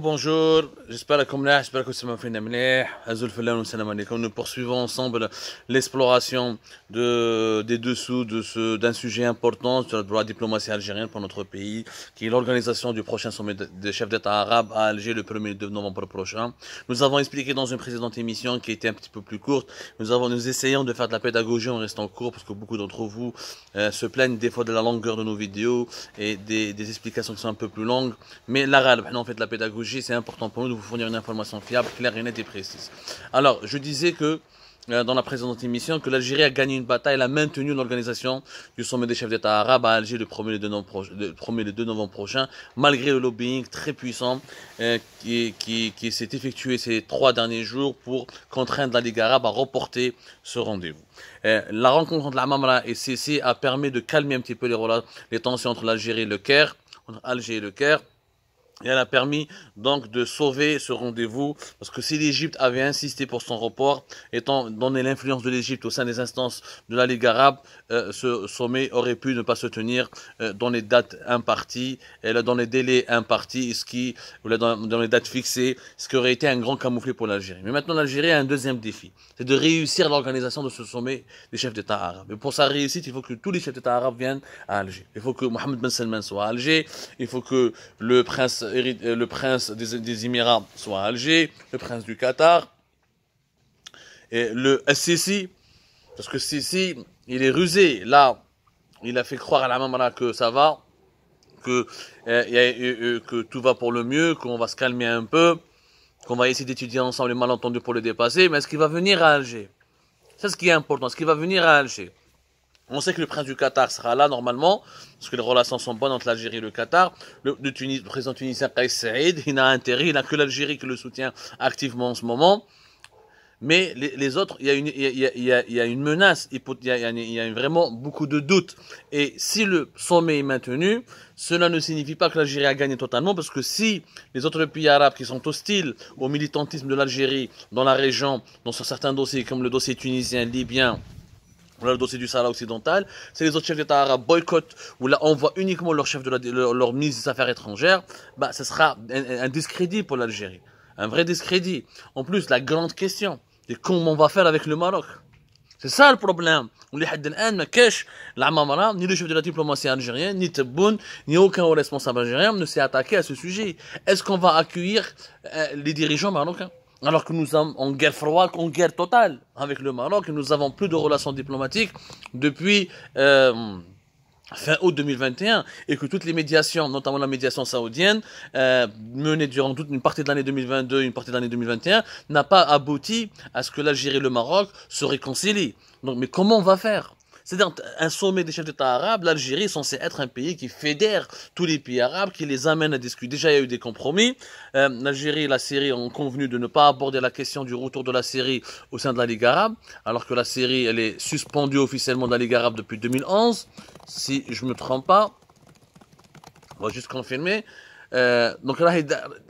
bonjour, j'espère que Nous poursuivons ensemble l'exploration de, des dessous de ce, d'un sujet important sur la diplomatie algérienne pour notre pays, qui est l'organisation du prochain sommet des chefs d'État arabes à Alger le 1er novembre prochain. Nous avons expliqué dans une précédente émission qui était un petit peu plus courte, nous avons, nous essayons de faire de la pédagogie en restant court parce que beaucoup d'entre vous euh, se plaignent des fois de la longueur de nos vidéos et des, des explications qui sont un peu plus longues. Mais l'arabe, bah en fait la pédagogie, c'est important pour nous de vous fournir une information fiable, claire et nette et précise. Alors, je disais que euh, dans la précédente émission que l'Algérie a gagné une bataille, elle a maintenu l'organisation du sommet des chefs d'État arabes à Alger le 1er et le 2 novembre, prochain, malgré le lobbying très puissant euh, qui, qui, s'est effectué ces trois derniers jours pour contraindre la Ligue arabe à reporter ce rendez-vous. Euh, la rencontre entre la et Sisi a permis de calmer un petit peu les, les tensions entre l'Algérie et le Caire, Alger et le Caire elle a permis donc de sauver ce rendez-vous parce que si l'Égypte avait insisté pour son report, étant donné l'influence de l'Égypte au sein des instances de la Ligue arabe, euh, ce sommet aurait pu ne pas se tenir euh, dans les dates imparties, et dans les délais impartis, ce qui, ou dans, les dates fixées, ce qui aurait été un grand camouflet pour l'Algérie. Mais maintenant, l'Algérie a un deuxième défi, c'est de réussir l'organisation de ce sommet des chefs d'État arabes. Et pour sa réussite, il faut que tous les chefs d'État arabes viennent à Alger. Il faut que Mohamed Ben Salman soit à Alger, il faut que le prince euh, le prince des, Émirats soit à Alger, le prince du Qatar, et le Sisi, parce que Sisi, il est rusé. Là, il a fait croire à la maman que ça va, que, euh, euh, que tout va pour le mieux, qu'on va se calmer un peu, qu'on va essayer d'étudier ensemble les malentendus pour les dépasser, mais est-ce qu'il va venir à Alger C'est ce qui est important, est-ce qu'il va venir à Alger on sait que le prince du Qatar sera là normalement, parce que les relations sont bonnes entre l'Algérie et le Qatar. Le, président tunisien Saïd, il n'a intérêt, il n'a que l'Algérie qui le soutient activement en ce moment. Mais les, autres, il y, a une, menace, il y a, il y a vraiment beaucoup de doutes. Et si le sommet est maintenu, cela ne signifie pas que l'Algérie a gagné totalement, parce que si les autres pays arabes qui sont hostiles au militantisme de l'Algérie dans la région, dans certains dossiers comme le dossier tunisien, libyen, on a le dossier du Sahara occidental. C'est les autres chefs d'État arabes boycottent ou là envoient uniquement leur chef de leur, mise des Affaires étrangères. Bah, ce sera un, discrédit pour l'Algérie. Un vrai discrédit. En plus, la grande question, c'est comment on va faire avec le Maroc. C'est ça le problème. On les a ما la ni le chef de la diplomatie algérienne ni Tebboune ni aucun responsable algérien ne s'est attaqué à ce sujet. Est-ce qu'on va accueillir euh, les dirigeants marocains alors que nous sommes en guerre froide, en guerre totale avec le Maroc, et nous avons plus de relations diplomatiques depuis euh, fin août 2021, et que toutes les médiations, notamment la médiation saoudienne, euh, menée durant toute une partie de l'année 2022, une partie de l'année 2021, n'a pas abouti à ce que l'Algérie et le Maroc se réconcilient. Donc, mais comment on va faire c'est-à-dire un sommet des chefs d'État arabes, l'Algérie est censée être un pays qui fédère tous les pays arabes, qui les amène à discuter. Déjà, il y a eu des compromis. Euh, L'Algérie et la Syrie ont convenu de ne pas aborder la question du retour de la Syrie au sein de la Ligue arabe, alors que la Syrie, elle est suspendue officiellement de la Ligue arabe depuis 2011, si je ne me trompe pas. On va juste confirmer. Euh, donc là,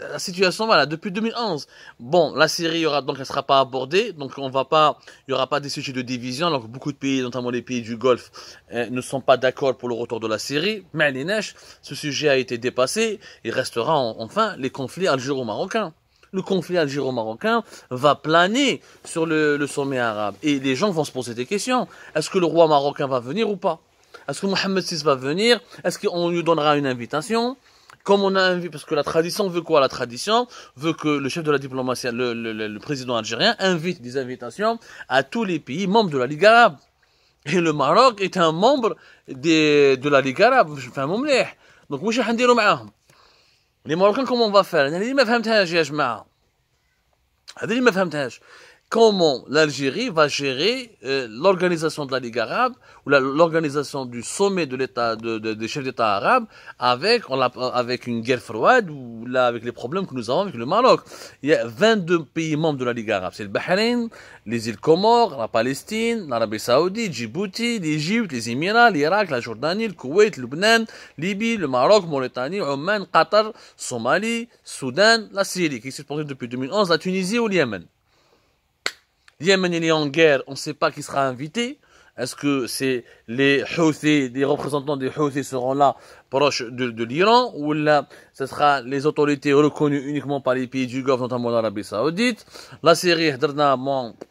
la situation, voilà, depuis 2011. Bon, la Syrie, aura, donc, elle sera pas abordée. Donc, on va pas, il y aura pas des sujets de division. Alors beaucoup de pays, notamment les pays du Golfe, euh, ne sont pas d'accord pour le retour de la Syrie. Mais les neiges, ce sujet a été dépassé. Il restera enfin les conflits algéro-marocains le conflit algéro-marocain va planer sur le, le, sommet arabe. Et les gens vont se poser des questions. Est-ce que le roi marocain va venir ou pas Est-ce que Mohamed VI va venir Est-ce qu'on lui donnera une invitation comme on a invité, parce que la tradition veut quoi La tradition veut que le chef de la diplomatie, le, président algérien, invite des invitations à tous les pays membres de la Ligue arabe. Et le Maroc est un membre de la Ligue arabe. Donc, je راح نديروا معاهم Les Marocains, comment on va faire comment l'Algérie va gérer euh, l'organisation de la Ligue arabe ou l'organisation du sommet de l'État de, des chefs d'État arabes avec avec une guerre froide ou là avec les problèmes que nous avons avec le Maroc. Il y a 22 pays membres de la Ligue arabe, c'est le Bahreïn, les îles Comores, la Palestine, l'Arabie saoudite, Djibouti, l'Égypte, les Émirats, l'Irak, la Jordanie, le Koweït, le Liban, Libye, le Maroc, Mauritanie, Oman, Qatar, Somalie, Soudan, la Syrie qui s'est portée depuis 2011, la Tunisie ou le Yémen. Yémen, il est en guerre, on ne sait pas qui sera invité. Est-ce que c'est les représentants des Houthis seront là proches de, l'Iran ou là ce sera les autorités reconnues uniquement par les pays du Golfe, notamment l'Arabie Saoudite La Syrie,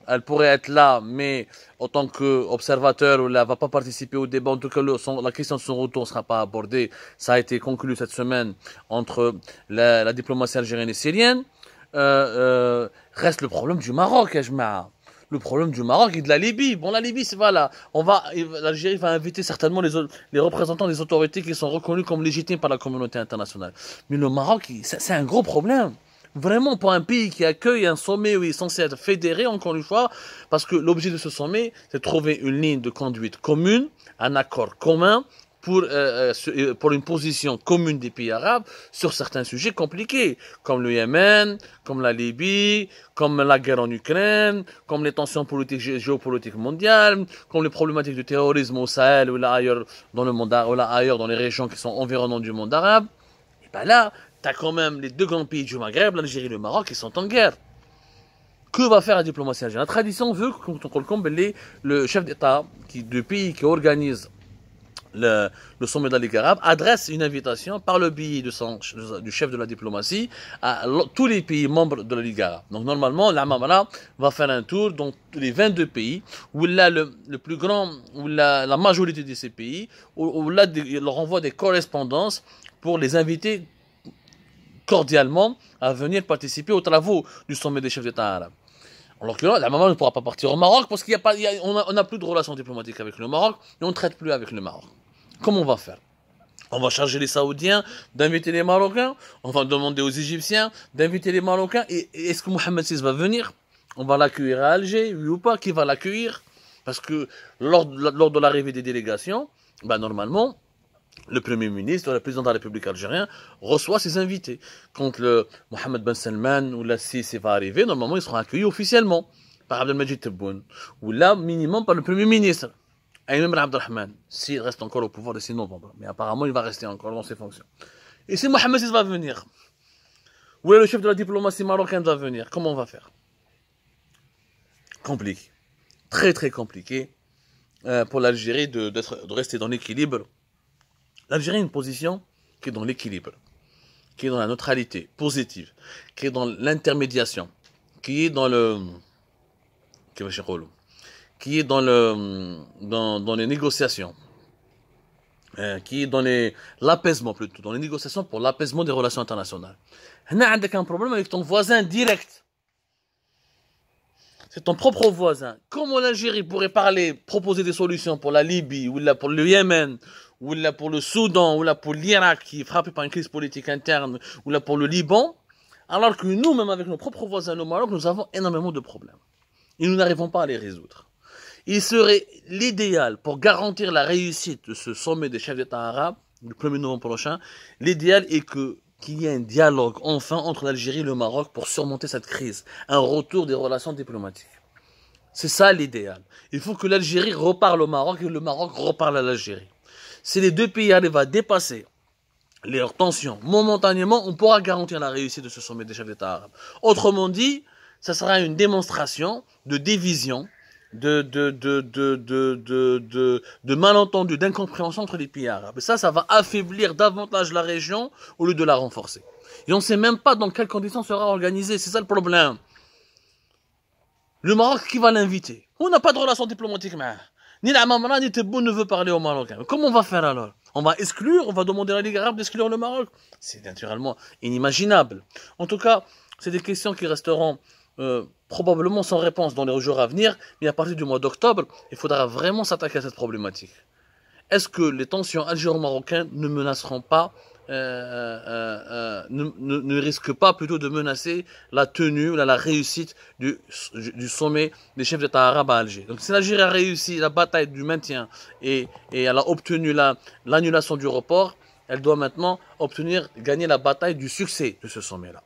elle pourrait être là, mais en tant qu'observateur, elle ne va pas participer au débat. En tout cas, la question de son retour ne sera pas abordée. Ça a été conclu cette semaine entre la, diplomatie algérienne et syrienne. Euh, euh, reste le problème du Maroc, Ajma'a le problème du Maroc et de la Libye. Bon, la Libye, c'est voilà. On l'Algérie va inviter certainement les, représentants des autorités qui sont reconnus comme légitimes par la communauté internationale. Mais le Maroc, c'est un gros problème. Vraiment, pour un pays qui accueille un sommet où il est censé être fédéré, encore une fois, parce que l'objet de ce sommet, c'est trouver une ligne de conduite commune, un accord commun, euh, euh, euh, pour, une position commune des pays arabes sur certains sujets compliqués, comme le Yémen, comme la Libye, comme la guerre en Ukraine, comme les tensions géopolitiques mondiales, comme les problématiques du terrorisme au Sahel ou ailleurs dans le monde ailleurs dans les régions qui sont environnantes du monde arabe. Et bien là, tu as quand même les deux grands pays du Maghreb, l'Algérie et le Maroc, qui sont en guerre. Que va faire la diplomatie algérienne La tradition veut que le chef d'État du pays qui organise le, sommet de la Ligue arabe, adresse une invitation par le biais du chef de la diplomatie à tous les pays membres de la Ligue arabe. Donc normalement, la Mamara va faire un tour dans les 22 pays, où là le, plus grand, la, majorité de ces pays, où, leur envoie des correspondances pour les inviter cordialement à venir participer aux travaux du sommet des chefs d'État arabes. En l'occurrence, la maman ne pourra pas partir au Maroc parce qu'il y a n'a plus de relations diplomatiques avec le Maroc et on ne traite plus avec le Maroc. Comment on va faire on va charger les Saoudiens d'inviter les Marocains, on va demander aux Égyptiens d'inviter les Marocains. Et, est-ce que Mohamed VI va venir On va l'accueillir à Alger, oui ou pas Qui va l'accueillir Parce que lors, de l'arrivée des délégations, bah, normalement, le Premier ministre, le président de la République algérienne, reçoit ses invités. Quand le Mohamed Ben Salman ou la Sisi va arriver, normalement, ils seront accueillis officiellement par Abdelmajid Tebboune, ou là, minimum, par le Premier ministre même Abdelrahman, s'il reste encore au pouvoir 6 novembre, mais apparemment il va rester encore dans ses fonctions. Et si Mohamed va venir, où est le chef de la diplomatie marocaine va venir Comment on va faire Compliqué. Très très compliqué euh, pour l'Algérie de, de rester dans l'équilibre. L'Algérie a une position qui est dans l'équilibre, qui est dans la neutralité positive, qui est dans l'intermédiation, qui est dans le... Qui va chez Rolo qui est dans, le, dans, dans les négociations, hein, qui est dans l'apaisement plutôt, dans les négociations pour l'apaisement des relations internationales. On a un problème avec ton voisin direct. C'est ton propre voisin. Comment l'Algérie pourrait parler, proposer des solutions pour la Libye, ou là pour le Yémen, ou là pour le Soudan, ou là pour l'Irak qui est frappé par une crise politique interne, ou là pour le Liban, alors que nous, même avec nos propres voisins au Maroc, nous avons énormément de problèmes. Et nous n'arrivons pas à les résoudre il serait l'idéal pour garantir la réussite de ce sommet des chefs d'État arabes le 1er novembre prochain. L'idéal est qu'il y ait un dialogue enfin entre l'Algérie et le Maroc pour surmonter cette crise, un retour des relations diplomatiques. C'est ça l'idéal. Il faut que l'Algérie reparle au Maroc et le Maroc reparle à l'Algérie. Si les deux pays arrivent à dépasser leurs tensions momentanément, on pourra garantir la réussite de ce sommet des chefs d'État arabes. Autrement dit, ça sera une démonstration de division de, de, de, de, de malentendus, d'incompréhension entre les pays arabes. Ça, ça va affaiblir davantage la région au lieu de la renforcer. Et on ne sait même pas dans quelles conditions sera organisée. C'est ça le problème. Le Maroc qui va l'inviter On n'a pas de relation diplomatique, mais ni la Mamra ni Tebou ne veut parler au Maroc. Comment on va faire alors On va exclure, on va demander à la Ligue arabe d'exclure le Maroc C'est naturellement inimaginable. En tout cas, c'est des questions qui resteront euh, probablement sans réponse dans les jours à venir, mais à partir du mois d'octobre, il faudra vraiment s'attaquer à cette problématique. Est-ce que les tensions algéro-marocaines ne menaceront pas, euh, euh, ne, risquent pas plutôt de menacer la tenue, la, la réussite du, sommet des chefs d'État arabes à Alger Donc si l'Algérie a réussi la bataille du maintien et, elle a obtenu l'annulation du report, elle doit maintenant obtenir, gagner la bataille du succès de ce sommet-là.